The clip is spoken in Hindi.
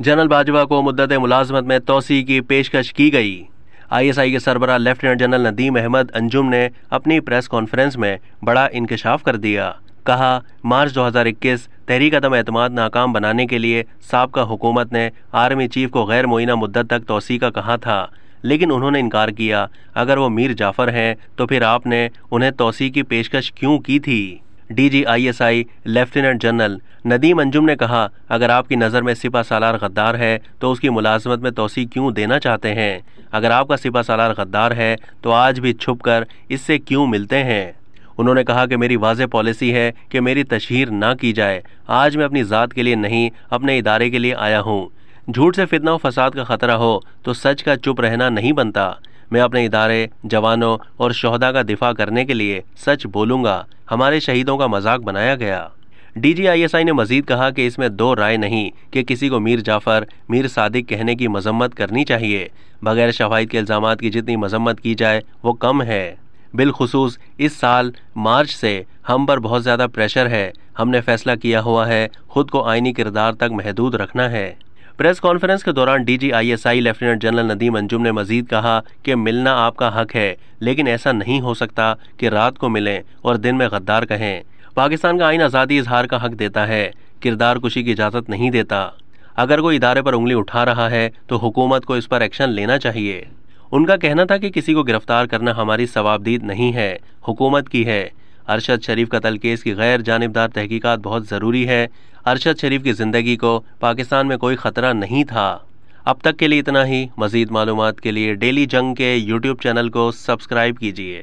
जनरल बाजवा को मुद्दत मुलाजमत में तोसी की पेशकश की गई आईएसआई के सरबरा लेफ्टिनेंट जनरल नदीम अहमद अंजुम ने अपनी प्रेस कॉन्फ्रेंस में बड़ा इंकशाफ कर दिया कहा मार्च 2021 तहरीक अदम एतम नाकाम बनाने के लिए सबका हुकूमत ने आर्मी चीफ को गैर मुइना मुद्दत तक तोसी का कहा था लेकिन उन्होंने इनकार किया अगर वो मीर जाफ़र हैं तो फिर आपने उन्हें तोसी की पेशकश क्यों की थी DG ISI lieutenant general Nadeem Anjum ने कहा अगर आपकी नज़र में सिपा सालार गद्दार है तो उसकी मुलाजमत में तोसी क्यों देना चाहते हैं अगर आपका सिपा सालार गद्दार है तो आज भी छुप कर इससे क्यों मिलते हैं उन्होंने कहा कि मेरी वाज पॉलिसी है कि मेरी तशहर ना की जाए आज मैं अपनी ज़ात के लिए नहीं अपने इदारे के लिए आया हूँ झूठ से फितना फसाद का ख़तरा हो तो सच का चुप रहना नहीं बनता मैं अपने इदारे जवानों और शहदा का दिफा करने के लिए सच बोलूँगा हमारे शहीदों का मजाक बनाया गया डीजीआईएसआई ने मजीद कहा कि इसमें दो राय नहीं कि किसी को मीर जाफर मीर सादिक कहने की मजम्मत करनी चाहिए बगैर शवाहिद के इल्ज़ाम की जितनी मजम्मत की जाए वो कम है बिलखसूस इस साल मार्च से हम पर बहुत ज़्यादा प्रेशर है हमने फैसला किया हुआ है ख़ुद को आइनी किरदार तक महदूद रखना है प्रेस कॉन्फ्रेंस के दौरान DG ISI lieutenant general Nadeem Anjum ने मजीद कहा कि मिलना आपका हक है लेकिन ऐसा नहीं हो सकता कि रात को मिलें और दिन में गद्दार कहें पाकिस्तान का आइन आज़ादी इजहार का हक देता है किरदार कुशी की इजाज़त नहीं देता अगर कोई इदारे पर उंगली उठा रहा है तो हुकूमत को इस पर एक्शन लेना चाहिए उनका कहना था कि किसी को गिरफ्तार करना हमारी सवाबदीद नहीं है हुकूमत की है अरशद शरीफ कतल केस की गैर जानबदार तहकीकात बहुत ज़रूरी है अरशद शरीफ की ज़िंदगी को पाकिस्तान में कोई ख़तरा नहीं था अब तक के लिए इतना ही मज़ीद मालूम के लिए डेली जंग के यूट्यूब चैनल को सब्सक्राइब कीजिए